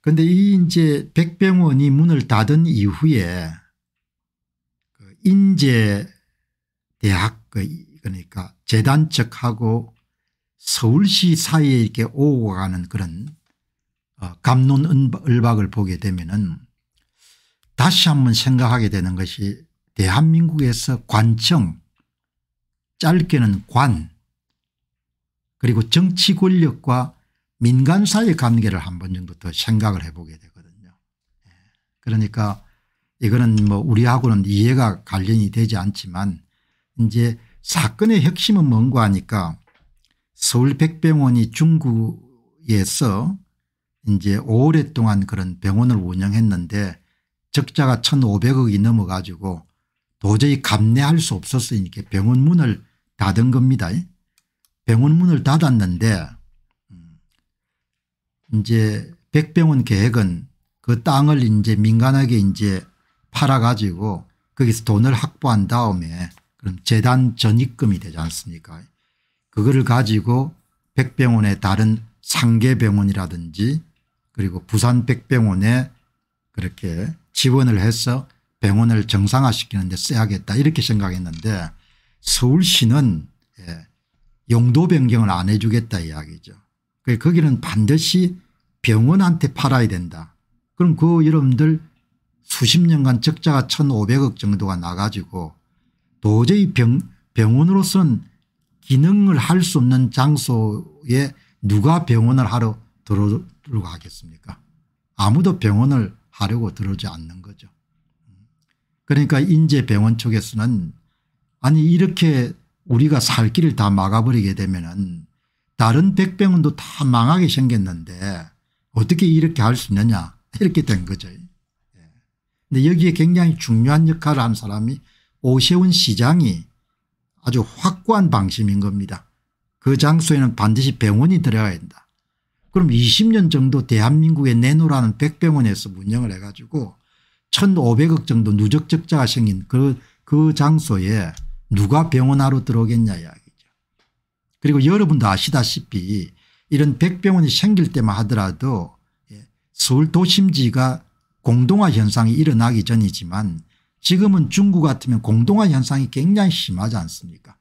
그런데 이 이제 백병원이 문을 닫은 이후에 그 인제대학 그 그러니까 재단 측하고 서울시 사이에 이렇게 오고 가는 그런 어 감론을박을 보게 되면은 다시 한번 생각하게 되는 것이 대한민국에서 관청 짧게는 관 그리고 정치 권력과 민간 사의 관계를 한 번 정도 더 생각을 해보게 되거든요. 예. 그러니까 이거는 뭐 우리하고는 이해가 관련이 되지 않지만 이제 사건의 핵심은 뭔가 하니까 서울백병원이 중국에서 이제 오랫동안 그런 병원을 운영했는데 적자가 1,500억이 넘어가지고 도저히 감내할 수 없어서 이렇 병원 문을 닫은 겁니다. 병원 문을 닫았는데 이제 백병원 계획은 그 땅을 이제 민간에게 이제 팔아가지고 거기서 돈을 확보한 다음에 그럼 재단 전입금이 되지 않습니까 그거를 가지고 백병원의 다른 상계병원이라든지 그리고 부산 백병원에 그렇게 지원을 해서 병원을 정상화시키는 데 써야겠다 이렇게 생각했는데 서울시는 예, 용도 변경을 안 해주겠다 이야기죠. 그 거기는 반드시 병원한테 팔아야 된다. 그럼 그 여러분들 수십 년간 적자가 1,500억 정도가 나가지고 도저히 병, 병원으로서는 기능을 할 수 없는 장소에 누가 병원을 하러 들어오겠습니까 아무도 병원을 하려고 들어오지 않는 거죠. 그러니까 인제병원 쪽에서는 아니 이렇게 우리가 살 길을 다 막아버리게 되면 은 다른 백병원도 다 망하게 생겼는데 어떻게 이렇게 할 수 있느냐 이렇게 된 거죠. 예. 근데 여기에 굉장히 중요한 역할을 한 사람이 오세훈 시장이 아주 확고한 방침인 겁니다. 그 장소에는 반드시 병원이 들어가야 된다. 그럼 20년 정도 대한민국의 내노라는 백병원에서 운영을 해가지고 1500억 정도 누적 적자가 생긴 그, 그 장소에 누가 병원하러 들어오겠냐 이야기. 그리고 여러분도 아시다시피 이런 백병원이 생길 때만 하더라도 예, 서울 도심지가 공동화 현상이 일어나기 전이지만 지금은 중국 같으면 공동화 현상이 굉장히 심하지 않습니까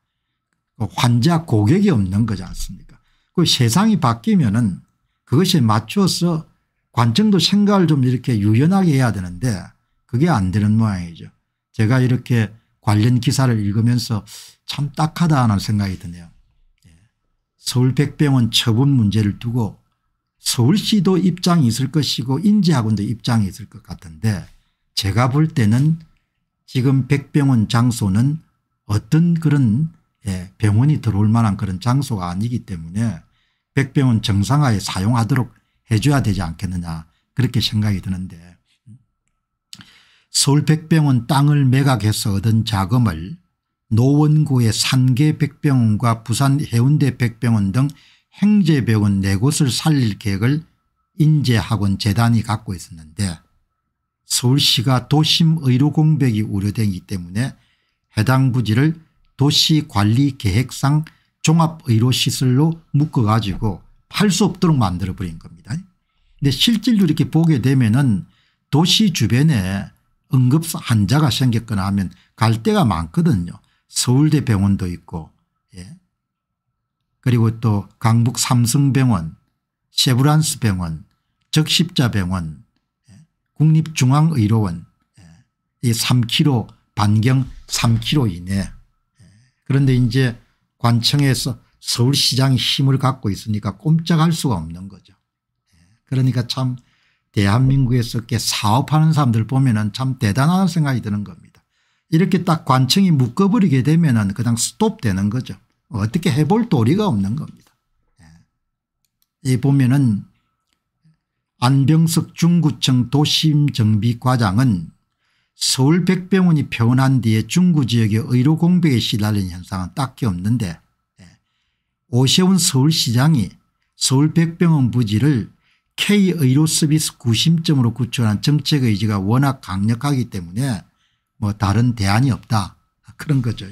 그 환자 고객이 없는 거지 않습니까 그 세상이 바뀌면 은 그것에 맞춰서 관청도 생각을 좀 이렇게 유연하게 해야 되는데 그게 안 되는 모양이죠 제가 이렇게 관련 기사를 읽으면서 참 딱하다 는 생각이 드네요 서울 백병원 처분 문제를 두고 서울시도 입장이 있을 것이고 인재학원도 입장이 있을 것 같은데 제가 볼 때는 지금 백병원 장소는 어떤 그런 예, 병원이 들어올 만한 그런 장소가 아니기 때문에 백병원 정상화에 사용하도록 해줘야 되지 않겠느냐 그렇게 생각이 드는데 서울 백병원 땅을 매각해서 얻은 자금을 노원구의 산계백병원과 부산 해운대백병원 등 행제병원 4곳을 살릴 계획을 인재학원 재단이 갖고 있었는데 서울시가 도심 의료 공백이 우려되기 때문에 해당 부지를 도시관리계획상 종합의료시설로 묶어가지고 팔 수 없도록 만들어버린 겁니다. 근데 실질로 이렇게 보게 되면 은 도시 주변에 응급 환자가 생겼거나 하면 갈 데가 많거든요. 서울대 병원도 있고 예. 그리고 또 강북 삼성병원 세브란스 병원 적십자 병원 예. 국립중앙의료원 예. 이 3km 반경 3km 이내 예. 그런데 이제 관청에서 서울시장이 힘을 갖고 있으니까 꼼짝할 수가 없는 거죠. 예. 그러니까 참 대한민국에서 이렇게 사업하는 사람들 보면 참 대단한 생각이 드는 겁니다. 이렇게 딱 관청이 묶어버리게 되면 그냥 스톱되는 거죠. 어떻게 해볼 도리가 없는 겁니다. 예. 이 보면은 안병석 중구청 도심정비과장은 서울 백병원이 폐원한 뒤에 중구 지역의 의료 공백에 시달리는 현상은 딱히 없는데 예. 오세훈 서울시장이 서울 백병원 부지를 K의료서비스 구심점으로 구축한 정책 의지가 워낙 강력하기 때문에 뭐 다른 대안이 없다 그런 거죠. 예.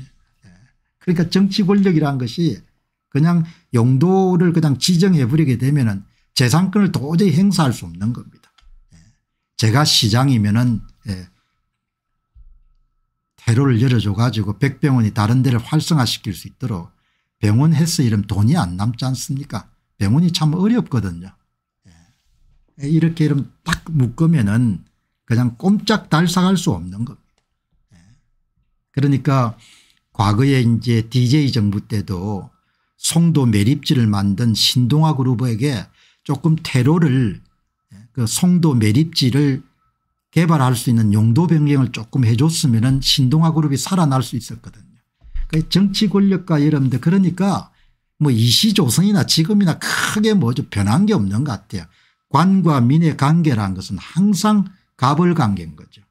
그러니까 정치 권력이라는 것이 그냥 용도를 그냥 지정해 버리게 되면 은 재산권을 도저히 행사할 수 없는 겁니다. 예. 제가 시장이면 은 회로를 예. 열어줘 가지고 백병원이 다른 데를 활성화시킬 수 있도록 병원 헬스 이름 돈이 안 남지 않습니까 병원이 참 어렵거든요. 이렇게 이름 딱 묶으면 은 그냥 꼼짝 달싹할 수 없는 겁니다. 그러니까 과거에 이제 DJ 정부 때도 송도 매립지를 만든 신동아 그룹에게 조금 테러를 예, 그 송도 매립지를 개발할 수 있는 용도 변경을 조금 해줬으면 신동아 그룹이 살아날 수 있었거든요. 그 정치 권력과 여러분들 그러니까 뭐 이시조선이나 지금이나 크게 뭐죠 변한 게 없는 것 같아요. 관과 민의 관계라는 것은 항상 갑을 관계인 거죠.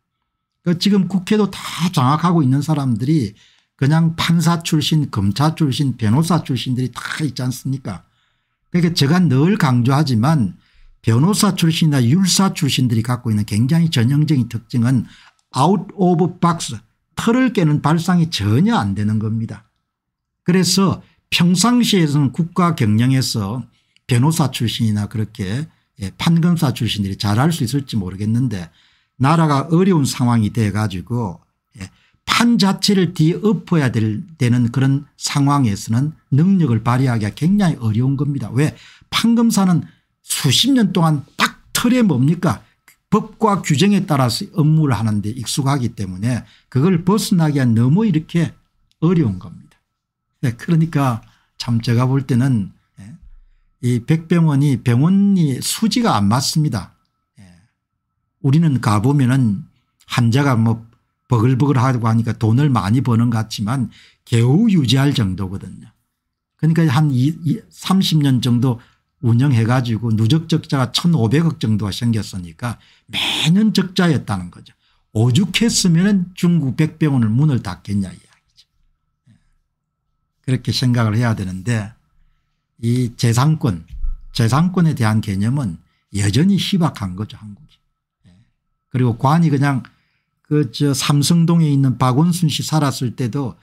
그 지금 국회도 다 장악하고 있는 사람들이 그냥 판사 출신 검사 출신 변호사 출신들이 다 있지 않습니까 그러니까 제가 늘 강조하지만 변호사 출신이나 율사 출신들이 갖고 있는 굉장히 전형적인 특징은 아웃 오브 박스 털을 깨는 발상이 전혀 안 되는 겁니다. 그래서 평상시에서는 국가 경영에서 변호사 출신이나 그렇게 예, 판검사 출신들이 잘할 수 있을지 모르겠는데 나라가 어려운 상황이 돼 가지고 예, 판 자체를 뒤엎어야 될, 되는 그런 상황에서는 능력을 발휘하기가 굉장히 어려운 겁니다. 왜 판검사는 수십 년 동안 딱 틀에 뭡니까 법과 규정에 따라서 업무를 하는데 익숙하기 때문에 그걸 벗어나기가 너무 이렇게 어려운 겁니다. 네, 그러니까 참 제가 볼 때는 예, 이 백병원이 병원이 수지가 안 맞습니다. 우리는 가보면은 한자가 뭐 버글버글하고 하니까 돈을 많이 버는 것 같지만 겨우 유지할 정도거든요. 그러니까 한 30년 정도 운영해 가지고 누적 적자가 1500억 정도가 생겼으니까 매년 적자였다는 거죠. 오죽했으면 중국 백병원을 문을 닫겠냐 이야기죠. 예. 그렇게 생각을 해야 되는데 이 재산권 재산권에 대한 개념은 여전히 희박한 거죠 한국. 그리고 관이 그냥 그 저 삼성동에 있는 박원순 씨 살았을 때도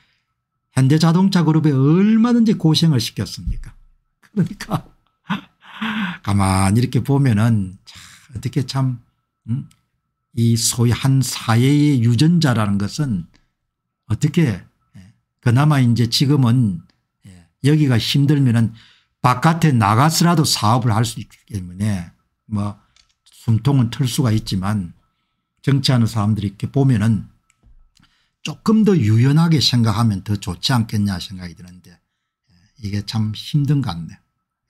현대자동차 그룹에 얼마든지 고생을 시켰습니까 그러니까 가만히 이렇게 보면은 참 어떻게 참이 음? 소위 한 사회의 유전자라는 것은 어떻게 예, 그나마 이제 지금은 예, 여기가 힘들면은 바깥에 나가서라도 사업을 할 수 있기 때문에 뭐 숨통은 틀 수가 있지만 정치하는 사람들이 이렇게 보면은 조금 더 유연하게 생각하면 더 좋지 않겠냐 생각이 드는데 예, 이게 참 힘든 것 같네요.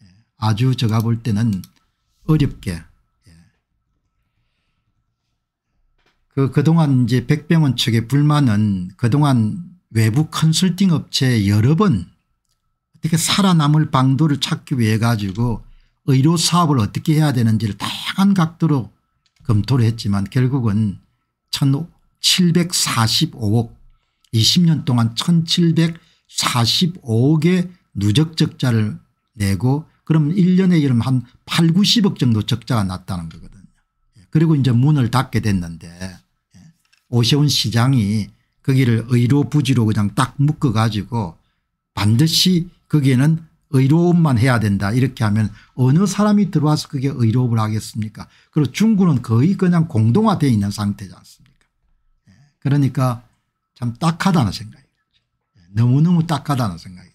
예, 아주 제가 볼 때는 어렵게 예. 그 그동안 이제 백병원 측의 불만은 그동안 외부 컨설팅 업체 여러 번 어떻게 살아남을 방도를 찾기 위해 가지고 의료 사업을 어떻게 해야 되는지를 다양한 각도로 검토를 했지만 결국은 1745억 20년 동안 1745억의 누적 적자를 내고 그럼 1년에 이러면 한 8, 90억 정도 적자가 났다는 거거든요. 예, 그리고 이제 문을 닫게 됐는데 예, 오세훈 시장이 거기를 의료 부지로 그냥 딱 묶어 가지고 반드시 거기에는 의로움만 해야 된다 이렇게 하면 어느 사람이 들어와서 그게 의로움을 하겠습니까 그리고 중구는 거의 그냥 공동화되어 있는 상태지 않습니까 예. 그러니까 참 딱하다는 생각이 예. 너무너무 딱하다는 생각이